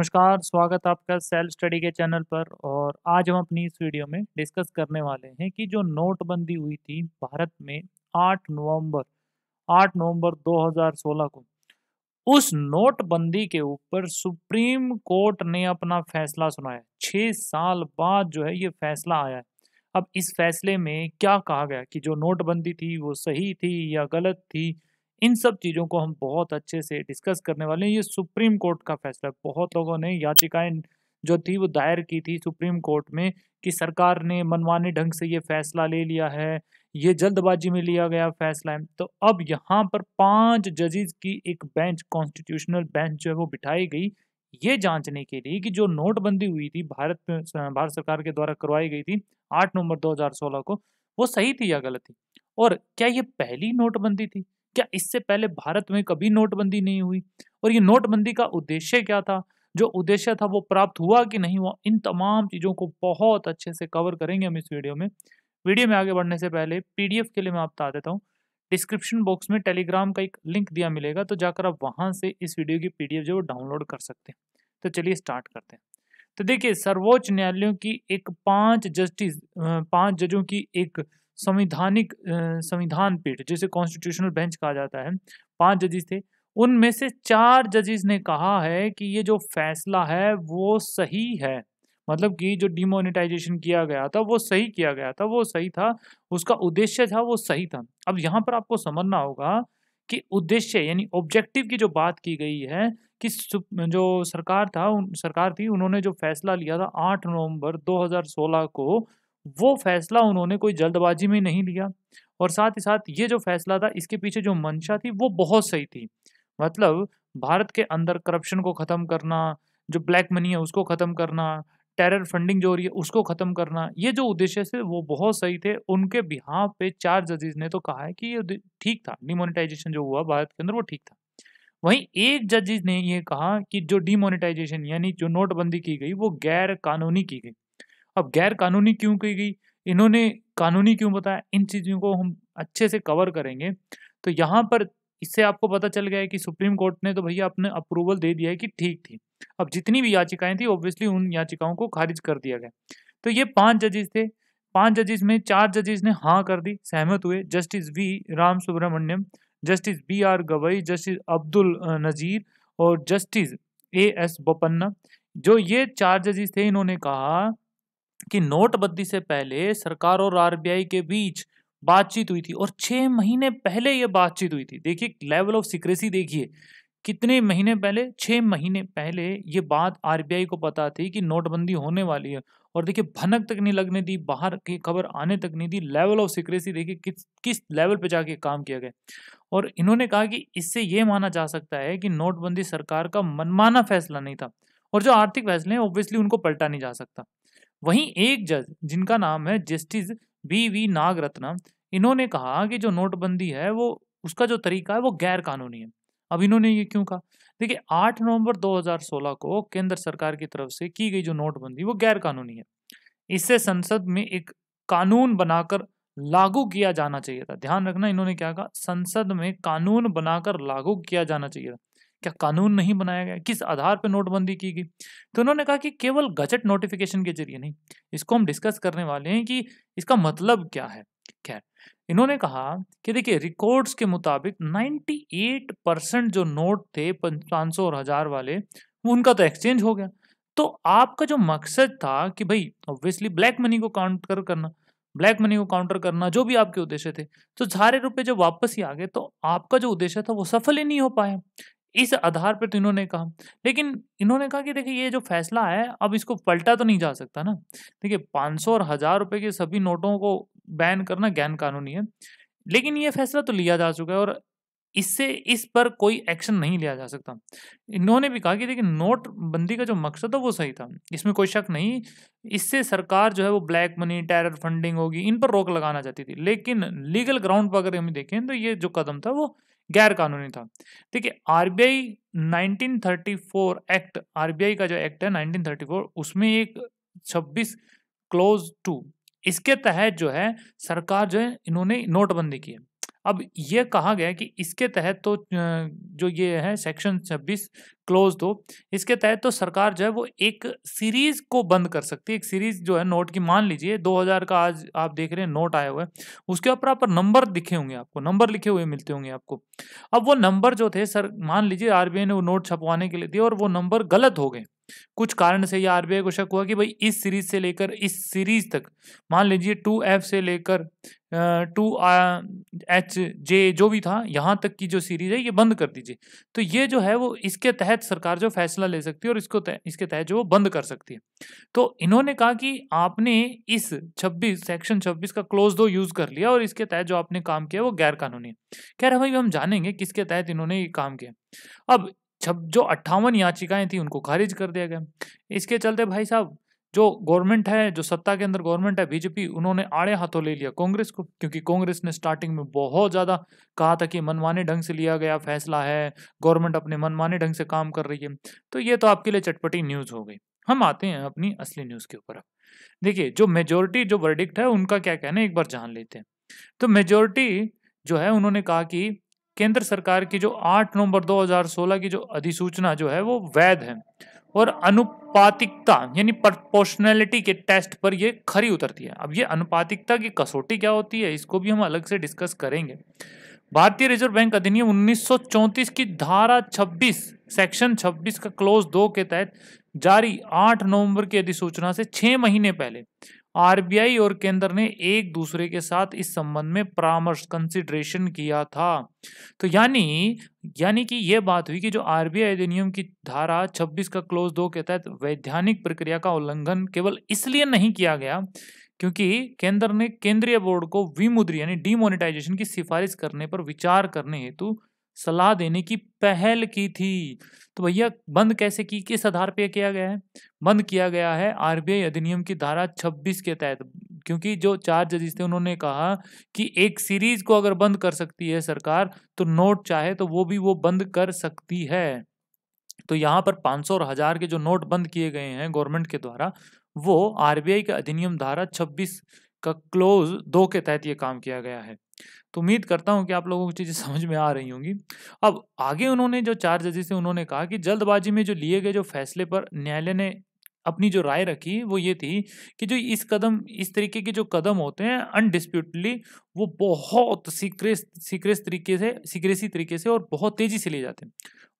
नमस्कार स्वागत आपका सेल्फ स्टडी के चैनल पर और आज हम अपनी इस वीडियो में डिस्कस करने वाले हैं कि जो नोटबंदी हुई थी भारत में 8 नवंबर 8 नवंबर 2016 को उस नोटबंदी के ऊपर सुप्रीम कोर्ट ने अपना फैसला सुनाया छः साल बाद जो है ये फैसला आया है अब इस फैसले में क्या कहा गया कि जो नोटबंदी थी वो सही थी या गलत थी इन सब चीज़ों को हम बहुत अच्छे से डिस्कस करने वाले हैं ये सुप्रीम कोर्ट का फैसला बहुत लोगों ने याचिकाएं जो थी वो दायर की थी सुप्रीम कोर्ट में कि सरकार ने मनमाने ढंग से ये फैसला ले लिया है ये जल्दबाजी में लिया गया फैसला है तो अब यहाँ पर पांच जजेज की एक बेंच कॉन्स्टिट्यूशनल बेंच जो है वो बिठाई गई ये जांचने के लिए कि जो नोटबंदी हुई थी भारत में भारत सरकार के द्वारा करवाई गई थी आठ नवंबर 2016 को वो सही थी या गलत थी और क्या ये पहली नोटबंदी थी क्या इससे पहले भारत में कभी नोटबंदी नहीं हुई और ये नोटबंदी का उद्देश्य क्या था जो उद्देश्य था वो प्राप्त हुआ कि नहीं हुआ इन तमाम चीज़ों को बहुत अच्छे से कवर करेंगे हम इस वीडियो में वीडियो में आगे बढ़ने से पहले पी के लिए मैं आप बता देता हूँ डिस्क्रिप्शन बॉक्स में टेलीग्राम का एक लिंक दिया मिलेगा तो जाकर आप वहाँ से इस वीडियो की पी जो डाउनलोड कर सकते हैं तो चलिए स्टार्ट करते हैं तो देखिए सर्वोच्च न्यायालयों की एक पांच जस्टिस पांच जजों की एक संविधानिक संविधान पीठ जिसे कॉन्स्टिट्यूशनल बेंच कहा जाता है पांच जजेस थे उनमें से चार जजेस ने कहा है कि ये जो फैसला है वो सही है मतलब कि जो डिमोनिटाइजेशन किया गया था वो सही किया गया था वो सही था उसका उद्देश्य था वो सही था अब यहाँ पर आपको समझना होगा कि उद्देश्य यानी ऑब्जेक्टिव की जो बात की गई है कि जो सरकार था उन सरकार थी उन्होंने जो फैसला लिया था 8 नवंबर 2016 को वो फैसला उन्होंने कोई जल्दबाजी में नहीं लिया और साथ ही साथ ये जो फैसला था इसके पीछे जो मंशा थी वो बहुत सही थी मतलब भारत के अंदर करप्शन को ख़त्म करना जो ब्लैक मनी है उसको ख़त्म करना टेरर फंडिंग जो हो रही है उसको ख़त्म करना ये जो उद्देश्य थे वो बहुत सही थे उनके बिहार पे चार जजेज ने तो कहा है कि ये ठीक था डिमोनिटाइजेशन जो हुआ भारत के अंदर वो ठीक था वहीं एक जजेज ने ये कहा कि जो डिमोनिटाइजेशन यानी जो नोटबंदी की गई वो गैर कानूनी की गई अब गैर कानूनी क्यों की गई इन्होंने कानूनी क्यों बताया इन चीज़ों को हम अच्छे से कवर करेंगे तो यहाँ पर इससे आपको पता चल गया है कि सुप्रीम कोर्ट ने तो भैया अपने अप्रूवल दे दिया है कि ठीक थी अब जितनी भी याचिकाएं थी ऑब्वियसली उन याचिकाओं को खारिज कर दिया गया तो ये पांच जजेस थे पांच जजेस में चार जजेस ने हाँ कर दी सहमत हुए justice V Ramasubramanian justice B R Gavai justice Abdul Nazeer और जस्टिस ए एस बोपन्ना जो ये चार जजेस थे इन्होंने कहा कि नोटबंदी से पहले सरकार और आरबीआई के बीच बातचीत हुई थी और छः महीने पहले ये बातचीत हुई थी देखिए लेवल ऑफ सिक्रेसी देखिए कितने महीने पहले छः महीने पहले ये बात आरबीआई को पता थी कि नोटबंदी होने वाली है और देखिए भनक तक नहीं लगने दी बाहर की खबर आने तक नहीं दी लेवल ऑफ सिक्रेसी देखिए किस किस लेवल पे जाके काम किया गया और इन्होंने कहा कि इससे ये माना जा सकता है कि नोटबंदी सरकार का मनमाना फैसला नहीं था और जो आर्थिक फैसले हैं ऑब्वियसली उनको पलटा नहीं जा सकता वहीं एक जज जिनका नाम है जस्टिस बी वी नागरत्न इन्होंने कहा कि जो नोटबंदी है वो उसका जो तरीका है वो गैर कानूनी है अब इन्होंने ये क्यों कहा देखिए 8 नवंबर 2016 को केंद्र सरकार की तरफ से की गई जो नोटबंदी वो गैर कानूनी है इससे संसद में एक कानून बनाकर लागू किया जाना चाहिए था ध्यान रखना इन्होंने क्या कहा संसद में कानून बनाकर लागू किया जाना चाहिए था क्या कानून नहीं बनाया गया किस आधार पर नोटबंदी की गई तो उन्होंने कहा कि केवल गजट नोटिफिकेशन के जरिए नहीं इसको हम डिस्कस करने वाले हैं कि इसका मतलब क्या है खैर इन्होंने कहा कि देखिए रिकॉर्ड्स के मुताबिक 98 परसेंट जो नोट थे पाँच सौ और हजार वाले उनका तो एक्सचेंज हो गया तो आपका जो मकसद था कि भाई ऑब्वियसली ब्लैक मनी को काउंटर करना ब्लैक मनी को काउंटर करना जो भी आपके उद्देश्य थे तो सारे रुपए जब वापस ही आ गए तो आपका जो उद्देश्य था वो सफल ही नहीं हो पाया इस आधार पर तो इन्होंने कहा लेकिन इन्होंने कहा कि देखिए ये जो फैसला है अब इसको पलटा तो नहीं जा सकता ना देखिए 500 और हजार रुपए के सभी नोटों को बैन करना गैन कानूनी है लेकिन ये फैसला तो लिया जा चुका है और इससे इस पर कोई एक्शन नहीं लिया जा सकता इन्होंने भी कहा कि देखिए नोटबंदी का जो मकसद है वो सही था इसमें कोई शक नहीं इससे सरकार जो है वो ब्लैक मनी टेरर फंडिंग होगी इन पर रोक लगाना चाहती थी लेकिन लीगल ग्राउंड पर अगर हम देखें तो ये जो कदम था वो गैर कानूनी था ठीक है आरबीआई 1934 एक्ट आरबीआई का जो एक्ट है 1934 उसमें एक 26 क्लोज टू इसके तहत जो है सरकार जो है इन्होंने नोटबंदी की है अब ये कहा गया है कि इसके तहत तो जो ये है सेक्शन छब्बीस क्लोज दो इसके तहत तो सरकार जो है वो एक सीरीज को बंद कर सकती है एक सीरीज जो है नोट की मान लीजिए 2000 का आज आप देख रहे हैं नोट आया हुआ है उसके ऊपर आप नंबर दिखे होंगे आपको नंबर लिखे हुए मिलते होंगे आपको अब वो नंबर जो थे सर मान लीजिए आरबीआई ने वो नोट छपवाने के लिए दिए और वो नंबर गलत हो गए कुछ कारण से यह आरबीआई को शक हुआ कि भाई इस सीरीज से लेकर इस सीरीज तक मान लीजिए टू एफ से लेकर टू एच जे जो भी था यहाँ तक की जो सीरीज है ये बंद कर दीजिए तो ये जो है वो इसके तहत सरकार जो फैसला ले सकती है और इसको तह, इसके तहत जो वो बंद कर सकती है तो इन्होंने कहा कि आपने इस 26 सेक्शन 26 का क्लोज दो यूज कर लिया और इसके तहत जो आपने काम किया वो गैर कानूनी है कह रहे भाई हम जानेंगे किसके तहत इन्होंने ये काम किया अब छब जो अट्ठावन याचिकाएं थी उनको खारिज कर दिया गया इसके चलते भाई साहब जो गवर्नमेंट है जो सत्ता के अंदर गवर्नमेंट है बीजेपी उन्होंने आड़े हाथों ले लिया कांग्रेस को क्योंकि कांग्रेस ने स्टार्टिंग में बहुत ज़्यादा कहा था कि मनमाने ढंग से लिया गया फैसला है गवर्नमेंट अपने मनमाने ढंग से काम कर रही है तो ये तो आपके लिए चटपटी न्यूज़ हो गई हम आते हैं अपनी असली न्यूज़ के ऊपर देखिए जो मेजोरिटी जो वर्डिक्ट है उनका क्या कहना है एक बार जान लेते हैं तो मेजोरिटी जो है उन्होंने कहा कि केंद्र सरकार की जो 8 नवंबर 2016 की जो अधिसूचना जो है वो वैध है और अनुपातिकता यानी प्रपोर्शनैलिटी के टेस्ट पर ये खरी उतरती है अब ये अनुपातिकता की कसौटी क्या होती है इसको भी हम अलग से डिस्कस करेंगे भारतीय रिजर्व बैंक अधिनियम 1934 की धारा 26 सेक्शन 26 का क्लोज दो के तहत जारी 8 नवंबर की अधिसूचना से छः महीने पहले आरबीआई और केंद्र ने एक दूसरे के साथ इस संबंध में परामर्श कंसिडरेशन किया था तो यानी यानी कि यह बात हुई कि जो आरबीआई अधिनियम की धारा 26 का क्लोज दो के तहत वैधानिक प्रक्रिया का उल्लंघन केवल इसलिए नहीं किया गया क्योंकि केंद्र ने केंद्रीय बोर्ड को विमुद्री यानी डिमोनिटाइजेशन की सिफारिश करने पर विचार करने हेतु सलाह देने की पहल की थी तो भैया बंद कैसे की किस आधार पर किया गया है बंद किया गया है आरबीआई अधिनियम की धारा 26 के तहत क्योंकि जो चार जजिस थे उन्होंने कहा कि एक सीरीज को अगर बंद कर सकती है सरकार तो नोट चाहे तो वो भी वो बंद कर सकती है तो यहाँ पर 500 और हजार के जो नोट बंद किए गए हैं गवर्नमेंट के द्वारा वो आरबीआई के अधिनियम धारा 26 का क्लोज दो के तहत ये काम किया गया है तो उम्मीद करता हूं कि आप लोगों को चीज़ें समझ में आ रही होंगी अब आगे उन्होंने जो चार जजेस थे उन्होंने कहा कि जल्दबाजी में जो लिए गए जो फैसले पर न्यायालय ने अपनी जो राय रखी वो ये थी कि जो इस कदम इस तरीके के जो कदम होते हैं अनडिस्प्यूटली वो बहुत सीक्रेस सीक्रेस तरीके से सीक्रेसी तरीके से और बहुत तेजी से ले जाते हैं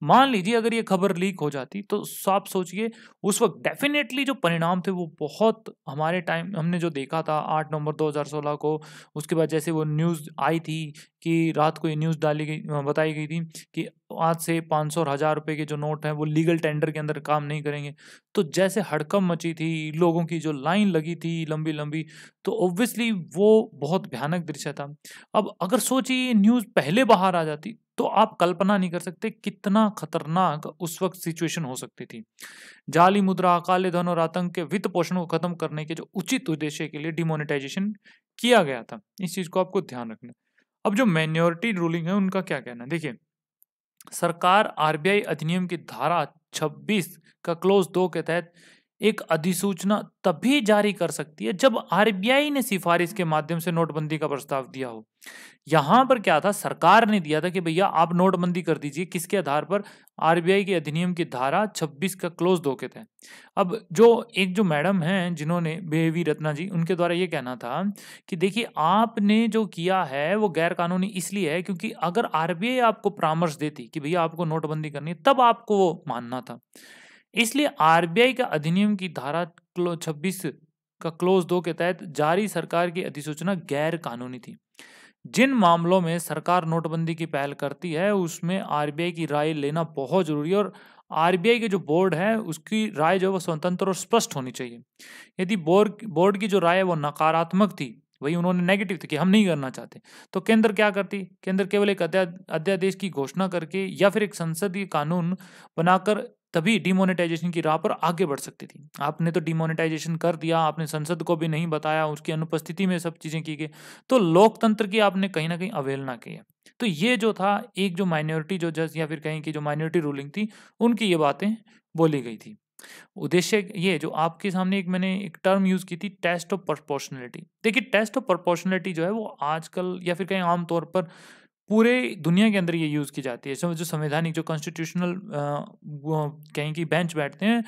मान लीजिए अगर ये खबर लीक हो जाती तो आप सोचिए उस वक्त डेफिनेटली जो परिणाम थे वो बहुत हमारे टाइम हमने जो देखा था आठ नवंबर 2016 को उसके बाद जैसे वो न्यूज़ आई थी कि रात को ये न्यूज़ डाली गई बताई गई थी कि आज से पाँच सौ हज़ार रुपये के जो नोट हैं वो लीगल टेंडर के अंदर काम नहीं करेंगे तो जैसे हड़कम मची थी लोगों की जो लाइन लगी थी लंबी लंबी तो ओब्वियसली वो बहुत भयानक दृश्य विषय था अब अगर सोचिए ये न्यूज़ पहले बाहर आ जाती तो आप कल्पना नहीं कर सकते कितना खतरनाक उस वक्त सिचुएशन हो सकती थी जाली मुद्रा काले धन और आतंक के वित्त पोषण को खत्म करने के जो उचित उद्देश्य के लिए डिमोनिटाइजेशन किया गया था इस चीज़ को आपको ध्यान रखना अब जो माइनॉरिटी रूलिंग है उनका क्या कहना है देखिए सरकार आरबीआई अधिनियम की धारा 26 का क्लोज दो के तहत एक अधिसूचना तभी जारी कर सकती है जब आरबीआई ने सिफारिश के माध्यम से नोटबंदी का प्रस्ताव दिया हो यहां पर क्या था सरकार ने दिया था कि भैया आप नोटबंदी कर दीजिए किसके आधार पर आरबीआई के अधिनियम की धारा 26 का क्लोज दो के थे अब जो एक जो मैडम हैं जिन्होंने बेवी रत्ना जी उनके द्वारा ये कहना था कि देखिए आपने जो किया है वो गैर कानूनी इसलिए है क्योंकि अगर आरबीआई आपको परामर्श देती कि भैया आपको नोटबंदी करनी है तब आपको वो मानना था इसलिए आरबीआई का अधिनियम की धारा छब्बीस का क्लोज दो के तहत जारी सरकार की अधिसूचना गैर कानूनी थी जिन मामलों में सरकार नोटबंदी की पहल करती है उसमें आरबीआई की राय लेना बहुत जरूरी है और आरबीआई के जो बोर्ड है उसकी राय जो है वो स्वतंत्र और स्पष्ट होनी चाहिए यदि बोर्ड बोर्ड की जो राय है वो नकारात्मक थी वही उन्होंने नेगेटिव थी कि हम नहीं करना चाहते तो केंद्र क्या करती केंद्र केवल एक अध्यादेश की घोषणा करके या फिर एक संसदीय कानून बनाकर तभी डिमोनेटाइजेशन की राह पर आगे बढ़ सकती थी आपने तो डिमोनेटाइजेशन कर दिया आपने संसद को भी नहीं बताया उसकी अनुपस्थिति में सब चीज़ें की गई तो लोकतंत्र की आपने कहीं ना कहीं अवहेलना की है तो ये जो था एक जो माइनॉरिटी जो जज या फिर कहीं की जो माइनॉरिटी रूलिंग थी उनकी ये बातें बोली गई थी उद्देश्य ये जो आपके सामने एक मैंने एक टर्म यूज़ की थी टेस्ट ऑफ प्रपोर्शनलिटी देखिए टेस्ट ऑफ प्रपोर्शनलिटी जो है वो आजकल या फिर कहीं आमतौर पर पूरे दुनिया के अंदर ये यूज़ की जाती है जो संवैधानिक जो कॉन्स्टिट्यूशनल कहीं की बेंच बैठते हैं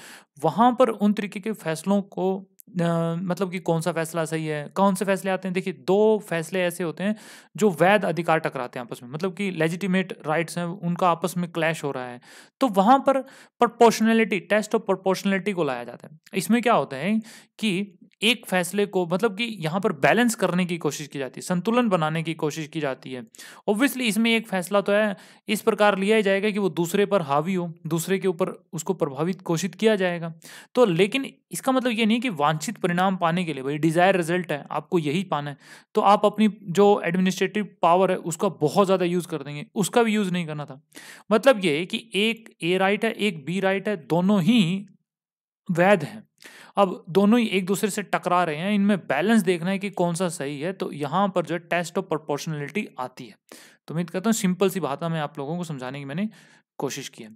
वहाँ पर उन तरीके के फैसलों को मतलब कि कौन सा फैसला सही है कौन से फैसले आते हैं देखिए दो फैसले ऐसे होते हैं जो वैध अधिकार टकराते हैं आपस में मतलब कि लेजिटिमेट राइट्स हैं उनका आपस में क्लैश हो रहा है तो वहाँ पर प्रपोर्शनैलिटी टेस्ट ऑफ प्रपोर्शनैलिटी को लाया जाता है इसमें क्या होता है कि एक फैसले को मतलब कि यहाँ पर बैलेंस करने की कोशिश की जाती है संतुलन बनाने की कोशिश की जाती है ऑब्वियसली इसमें एक फैसला तो है इस प्रकार लिया ही जाएगा कि वो दूसरे पर हावी हो दूसरे के ऊपर उसको प्रभावित घोषित किया जाएगा तो लेकिन इसका मतलब ये नहीं कि वांछित परिणाम पाने के लिए भाई डिजायर रिजल्ट है आपको यही पाना है तो आप अपनी जो एडमिनिस्ट्रेटिव पावर है उसका बहुत ज़्यादा यूज़ कर देंगे उसका भी यूज़ नहीं करना था मतलब ये कि एक ए राइट है एक बी राइट है दोनों ही वैध हैं अब दोनों ही एक दूसरे से टकरा रहे हैं इनमें बैलेंस देखना है कि कौन सा सही है तो यहाँ पर जो है टेस्ट ऑफ प्रोपोर्शनलिटी आती है तो उम्मीद करता हूँ सिंपल सी बात में आप लोगों को समझाने की मैंने कोशिश की है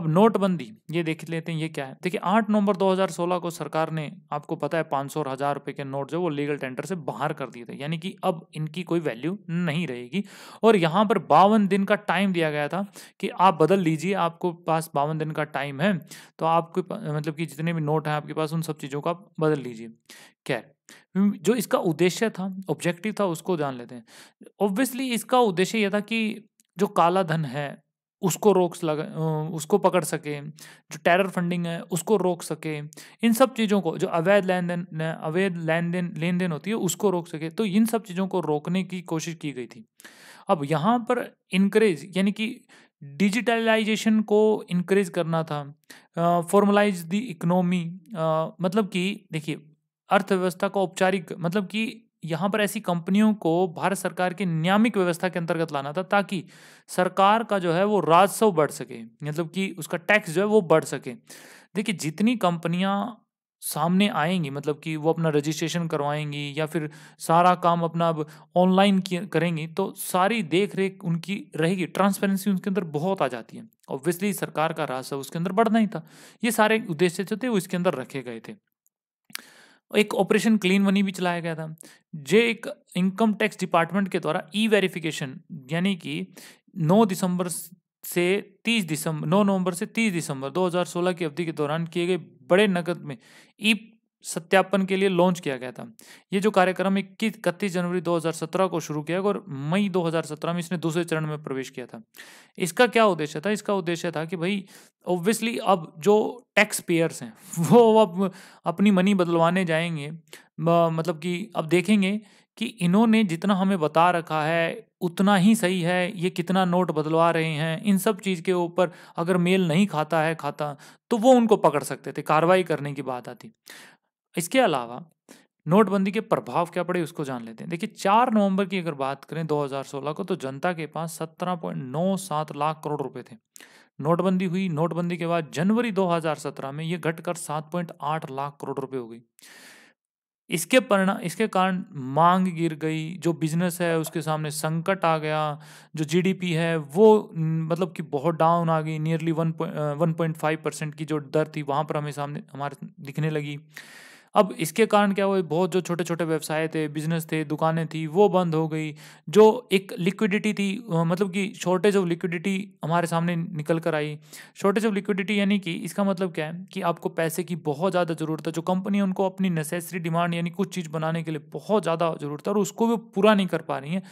अब नोटबंदी ये देख लेते हैं ये क्या है देखिए आठ नवंबर 2016 को सरकार ने आपको पता है पाँच सौ और हज़ार रुपये के नोट जो वो लीगल टेंडर से बाहर कर दिए थे यानी कि अब इनकी कोई वैल्यू नहीं रहेगी और यहाँ पर बावन दिन का टाइम दिया गया था कि आप बदल लीजिए आपको पास बावन दिन का टाइम है तो आपके मतलब कि जितने भी नोट हैं आपके पास उन सब चीज़ों को आप बदल लीजिए क्या हम्म, जो इसका उद्देश्य था ऑब्जेक्टिव था उसको जान लेते हैं ऑब्वियसली इसका उद्देश्य यह था कि जो काला धन है उसको रोक लगा उसको पकड़ सके जो टेरर फंडिंग है उसको रोक सके इन सब चीज़ों को जो अवैध लेन देन अवैध लेन देन लेन देन होती है उसको रोक सके तो इन सब चीज़ों को रोकने की कोशिश की गई थी अब यहाँ पर इनक्रेज यानी कि डिजिटलाइजेशन को इनक्रेज करना था फॉर्मलाइज द इकनॉमी मतलब कि देखिए अर्थव्यवस्था को औपचारिक मतलब कि यहाँ पर ऐसी कंपनियों को भारत सरकार की नियामिक व्यवस्था के अंतर्गत लाना था ताकि सरकार का जो है वो राजस्व बढ़ सके मतलब कि उसका टैक्स जो है वो बढ़ सके देखिए जितनी कंपनियाँ सामने आएंगी मतलब कि वो अपना रजिस्ट्रेशन करवाएंगी या फिर सारा काम अपना अब ऑनलाइन करेंगी तो सारी देख रेख उनकी रहेगी ट्रांसपेरेंसी उनके अंदर बहुत आ जाती है ऑब्वियसली सरकार का राजस्व उसके अंदर बढ़ना ही था ये सारे उद्देश्य जो थे वो इसके अंदर रखे गए थे एक ऑपरेशन क्लीन मनी भी चलाया गया था जे एक इनकम टैक्स डिपार्टमेंट के द्वारा ई वेरिफिकेशन यानी कि 9 दिसंबर से 30 दिसंबर 9 नवंबर से 30 दिसंबर 2016 की अवधि के दौरान किए गए बड़े नकद में ई e सत्यापन के लिए लॉन्च किया गया था ये जो कार्यक्रम इक्कीस इकतीस जनवरी 2017 को शुरू किया गया और मई 2017 में इसने दूसरे चरण में प्रवेश किया था इसका क्या उद्देश्य था इसका उद्देश्य था कि भाई ऑब्वियसली अब जो टैक्स पेयर्स हैं वो अब अपनी मनी बदलवाने जाएंगे मतलब कि अब देखेंगे कि इन्होंने जितना हमें बता रखा है उतना ही सही है ये कितना नोट बदलवा रहे हैं इन सब चीज़ के ऊपर अगर मेल नहीं खाता है खाता तो वो उनको पकड़ सकते थे कार्रवाई करने की बात आती इसके अलावा नोटबंदी के प्रभाव क्या पड़े उसको जान लेते हैं देखिए चार नवंबर की अगर बात करें 2016 को तो जनता के पास 17.97 लाख करोड़ रुपए थे नोटबंदी हुई नोटबंदी के बाद जनवरी 2017 में ये घटकर 7.8 लाख करोड़ रुपए हो गई इसके परिणाम इसके कारण मांग गिर गई जो बिजनेस है उसके सामने संकट आ गया जो जीडीपी है वो मतलब कि बहुत डाउन आ गई nearly one one point five percent की जो दर थी वहाँ पर हमें सामने हमारे दिखने लगी अब इसके कारण क्या हुआ बहुत जो छोटे छोटे व्यवसाय थे बिजनेस थे दुकानें थी वो बंद हो गई जो एक लिक्विडिटी थी मतलब कि शॉर्टेज ऑफ लिक्विडिटी हमारे सामने निकल कर आई शॉर्टेज ऑफ लिक्विडिटी यानी कि इसका मतलब क्या है कि आपको पैसे की बहुत ज़्यादा ज़रूरत है जो कंपनी उनको अपनी नेसेसरी डिमांड यानी कुछ चीज़ बनाने के लिए बहुत ज़्यादा ज़रूरत है और उसको भी पूरा नहीं कर पा रही है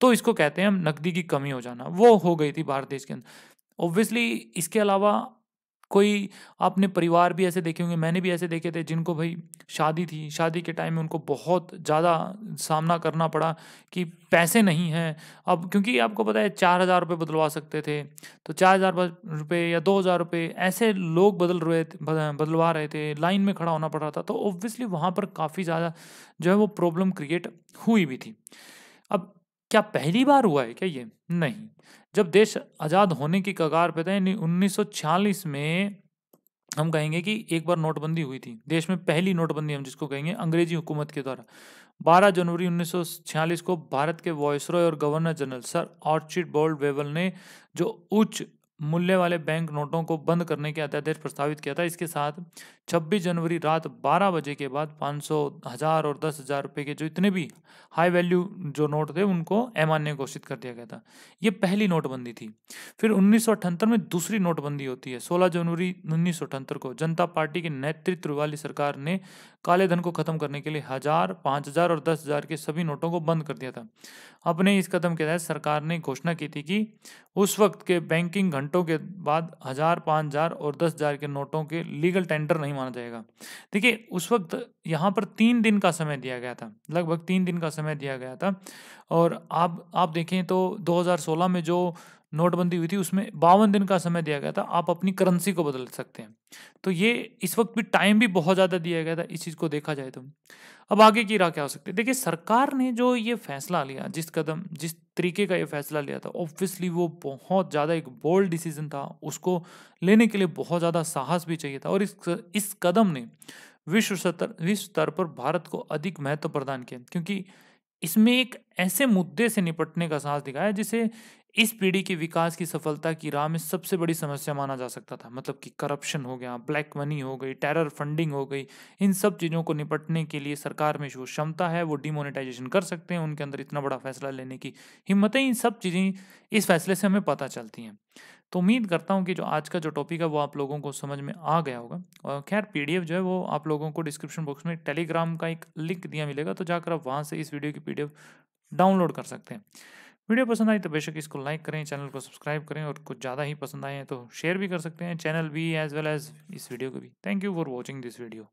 तो इसको कहते हैं हम नकदी की कमी हो जाना वो हो गई थी भारत देश के अंदर ऑब्वियसली इसके अलावा कोई आपने परिवार भी ऐसे देखे होंगे मैंने भी ऐसे देखे थे जिनको भाई शादी थी शादी के टाइम में उनको बहुत ज़्यादा सामना करना पड़ा कि पैसे नहीं हैं अब क्योंकि आपको पता है चार हज़ार रुपये बदलवा सकते थे तो चार हज़ार रुपये या दो हज़ार रुपये ऐसे लोग बदल रहे बदलवा रहे थे लाइन में खड़ा होना पड़ रहा था तो ऑब्वियसली वहाँ पर काफ़ी ज़्यादा जो है वो प्रॉब्लम क्रिएट हुई भी थी अब क्या पहली बार हुआ है क्या ये नहीं जब देश आज़ाद होने की कगार पे था यानी 1946 में हम कहेंगे कि एक बार नोटबंदी हुई थी देश में पहली नोटबंदी हम जिसको कहेंगे अंग्रेजी हुकूमत के द्वारा 12 जनवरी 1946 को भारत के वॉयसरॉय और governor general sir Archibald Wavell ने जो उच्च मूल्य वाले बैंक नोटों को बंद करने के अध्यादेश प्रस्तावित किया था इसके साथ 26 जनवरी रात 12 बजे के बाद 500, हजार और दस हजार रुपये के जो इतने भी हाई वैल्यू जो नोट थे उनको अमान्य घोषित कर दिया गया था ये पहली नोटबंदी थी फिर उन्नीस में दूसरी नोटबंदी होती है सोलह जनवरी उन्नीस को जनता पार्टी के नेतृत्व वाली सरकार ने काले धन को खत्म करने के लिए हजार पाँच हजार और दस हजार के सभी नोटों को बंद कर दिया था अपने इस कदम के तहत सरकार ने घोषणा की थी कि उस वक्त के बैंकिंग घंटे घंटों के बाद हज़ार पाँच हज़ार और दस हज़ार के नोटों के लीगल टेंडर नहीं माना जाएगा देखिए उस वक्त यहाँ पर तीन दिन का समय दिया गया था लगभग तीन दिन का समय दिया गया था और आप आप देखें तो 2016 में जो नोटबंदी हुई थी उसमें बावन दिन का समय दिया गया था आप अपनी करेंसी को बदल सकते हैं तो ये इस वक्त भी टाइम भी बहुत ज़्यादा दिया गया था इस चीज़ को देखा जाए तो अब आगे की राह क्या हो सकती है देखिए सरकार ने जो ये फैसला लिया जिस कदम जिस तरीके का ये फैसला लिया था ऑब्वियसली वो बहुत ज़्यादा एक बोल्ड डिसीजन था उसको लेने के लिए बहुत ज़्यादा साहस भी चाहिए था और इस इस कदम ने विश्व स्तर विश्व स्तर पर भारत को अधिक महत्व प्रदान किया क्योंकि इसमें एक ऐसे मुद्दे से निपटने का साहस दिखाया जिसे इस पीढ़ी के विकास की सफलता की राह में सबसे बड़ी समस्या माना जा सकता था मतलब कि करप्शन हो गया ब्लैक मनी हो गई टेरर फंडिंग हो गई इन सब चीज़ों को निपटने के लिए सरकार में जो क्षमता है वो डिमोनेटाइजेशन कर सकते हैं उनके अंदर इतना बड़ा फैसला लेने की हिम्मतें इन सब चीज़ें इस फैसले से हमें पता चलती हैं तो उम्मीद करता हूँ कि जो आज का जो टॉपिक है वो आप लोगों को समझ में आ गया होगा और खैर पी जो है वो आप लोगों को डिस्क्रिप्शन बॉक्स में टेलीग्राम का एक लिंक दिया मिलेगा तो जाकर आप वहाँ से इस वीडियो की पी डाउनलोड कर सकते हैं वीडियो पसंद आई तो बेशक इसको लाइक करें चैनल को सब्सक्राइब करें और कुछ ज़्यादा ही पसंद आए हैं तो शेयर भी कर सकते हैं चैनल भी एज वेल एज इस वीडियो को भी thank you for watching this video